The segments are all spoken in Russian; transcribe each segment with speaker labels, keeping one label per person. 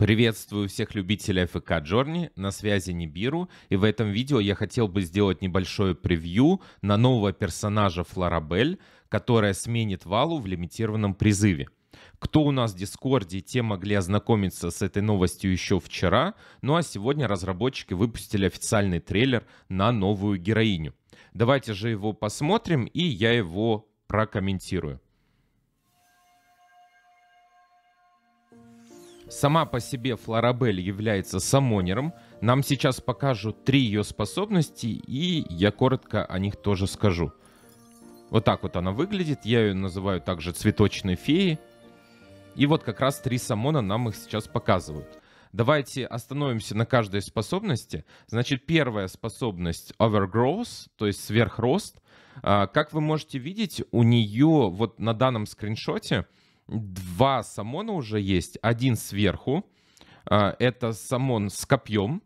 Speaker 1: Приветствую всех любителей F&K Journey. на связи Нибиру, и в этом видео я хотел бы сделать небольшое превью на нового персонажа Флорабель, которая сменит Валу в лимитированном призыве. Кто у нас в Дискорде, те могли ознакомиться с этой новостью еще вчера, ну а сегодня разработчики выпустили официальный трейлер на новую героиню. Давайте же его посмотрим, и я его прокомментирую. Сама по себе Флорабель является самонером. Нам сейчас покажут три ее способности, и я коротко о них тоже скажу. Вот так вот она выглядит. Я ее называю также цветочной феей. И вот как раз три самона нам их сейчас показывают. Давайте остановимся на каждой способности. Значит, первая способность overgrowth, то есть сверхрост. А, как вы можете видеть, у нее вот на данном скриншоте Два самона уже есть. Один сверху. А, это самон с копьем.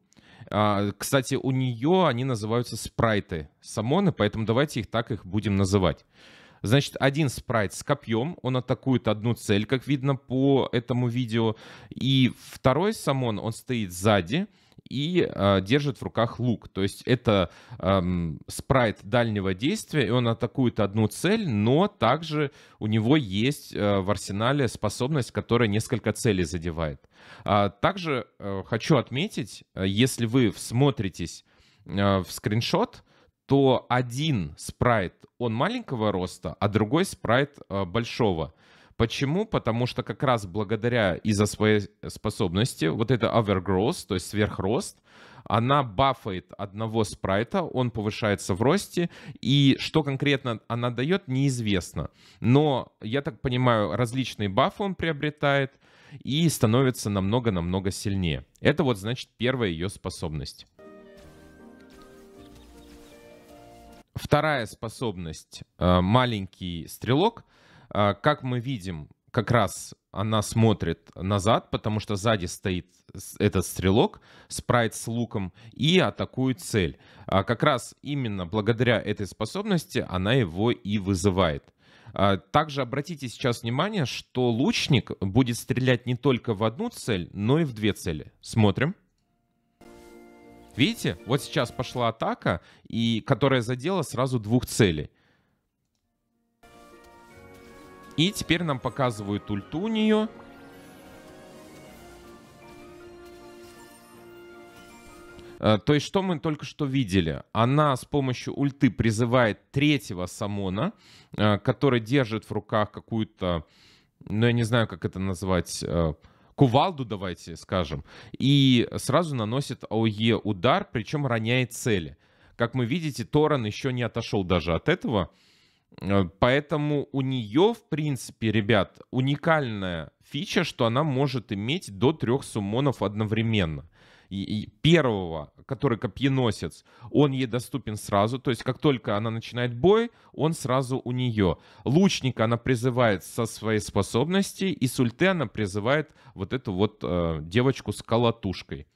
Speaker 1: А, кстати, у нее они называются спрайты самоны, поэтому давайте их так их будем называть. Значит, один спрайт с копьем, он атакует одну цель, как видно по этому видео. И второй самон, он стоит сзади, и э, держит в руках лук. То есть это э, спрайт дальнего действия, и он атакует одну цель, но также у него есть э, в арсенале способность, которая несколько целей задевает. А, также э, хочу отметить, э, если вы всмотритесь э, в скриншот, то один спрайт он маленького роста, а другой спрайт э, большого. Почему? Потому что как раз благодаря из-за своей способности вот это overgrowth, то есть сверхрост, она бафает одного спрайта, он повышается в росте, и что конкретно она дает, неизвестно. Но, я так понимаю, различные бафы он приобретает и становится намного-намного сильнее. Это вот, значит, первая ее способность. Вторая способность э, маленький стрелок — а, как мы видим, как раз она смотрит назад, потому что сзади стоит этот стрелок, спрайт с луком, и атакует цель. А как раз именно благодаря этой способности она его и вызывает. А, также обратите сейчас внимание, что лучник будет стрелять не только в одну цель, но и в две цели. Смотрим. Видите, вот сейчас пошла атака, и которая задела сразу двух целей. И теперь нам показывают ульту у э, нее. То есть, что мы только что видели? Она с помощью ульты призывает третьего самона, э, который держит в руках какую-то, ну, я не знаю, как это назвать, э, кувалду, давайте скажем, и сразу наносит АОЕ удар, причем роняет цели. Как мы видите, Торан еще не отошел даже от этого. Э, поэтому у нее, в принципе, ребят, уникальная фича, что она может иметь до трех суммонов одновременно. И, первого, который копьеносец, он ей доступен сразу, то есть как только она начинает бой, он сразу у нее. Лучника она призывает со своей способности, и с ульты она призывает вот эту вот э, девочку с колотушкой.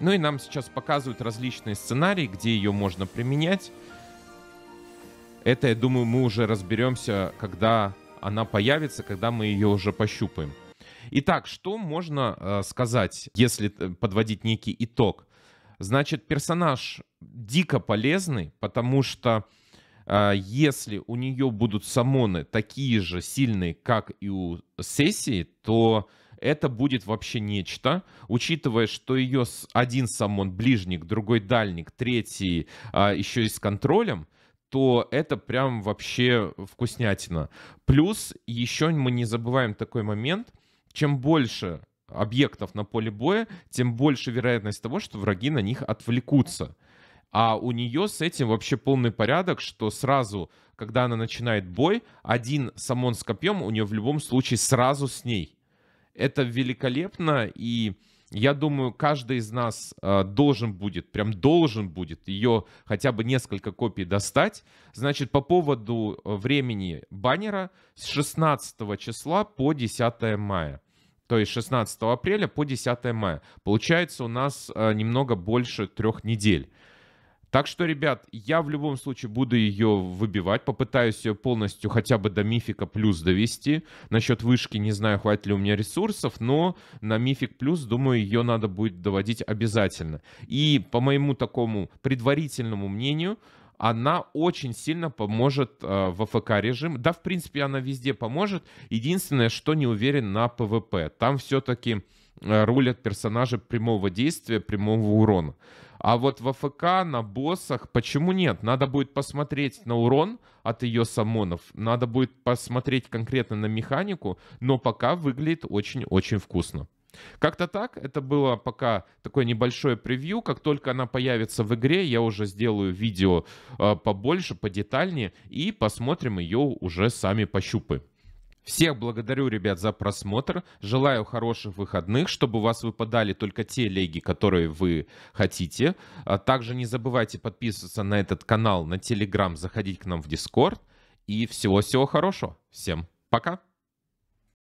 Speaker 1: Ну и нам сейчас показывают различные сценарии, где ее можно применять. Это, я думаю, мы уже разберемся, когда она появится, когда мы ее уже пощупаем. Итак, что можно э, сказать, если э, подводить некий итог? Значит, персонаж дико полезный, потому что э, если у нее будут самоны такие же сильные, как и у сессии, то это будет вообще нечто, учитывая, что ее один самон ближник, другой дальник, третий а, еще и с контролем, то это прям вообще вкуснятина. Плюс еще мы не забываем такой момент, чем больше объектов на поле боя, тем больше вероятность того, что враги на них отвлекутся. А у нее с этим вообще полный порядок, что сразу, когда она начинает бой, один самон с копьем у нее в любом случае сразу с ней. Это великолепно, и я думаю, каждый из нас э, должен будет, прям должен будет ее хотя бы несколько копий достать. Значит, по поводу э, времени баннера с 16 числа по 10 мая. То есть 16 апреля по 10 мая. Получается у нас э, немного больше трех недель. Так что, ребят, я в любом случае буду ее выбивать, попытаюсь ее полностью хотя бы до мифика плюс довести. Насчет вышки не знаю, хватит ли у меня ресурсов, но на мифик плюс, думаю, ее надо будет доводить обязательно. И по моему такому предварительному мнению, она очень сильно поможет э, в АФК режим. Да, в принципе, она везде поможет. Единственное, что не уверен на ПВП. Там все-таки э, рулят персонажи прямого действия, прямого урона. А вот в АФК на боссах почему нет? Надо будет посмотреть на урон от ее самонов, надо будет посмотреть конкретно на механику, но пока выглядит очень-очень вкусно. Как-то так, это было пока такое небольшое превью, как только она появится в игре, я уже сделаю видео э, побольше, подетальнее и посмотрим ее уже сами пощупы. Всех благодарю, ребят, за просмотр. Желаю хороших выходных, чтобы у вас выпадали только те леги, которые вы хотите. А также не забывайте подписываться на этот канал, на Телеграм, заходить к нам в Дискорд. И всего-всего хорошего. Всем пока!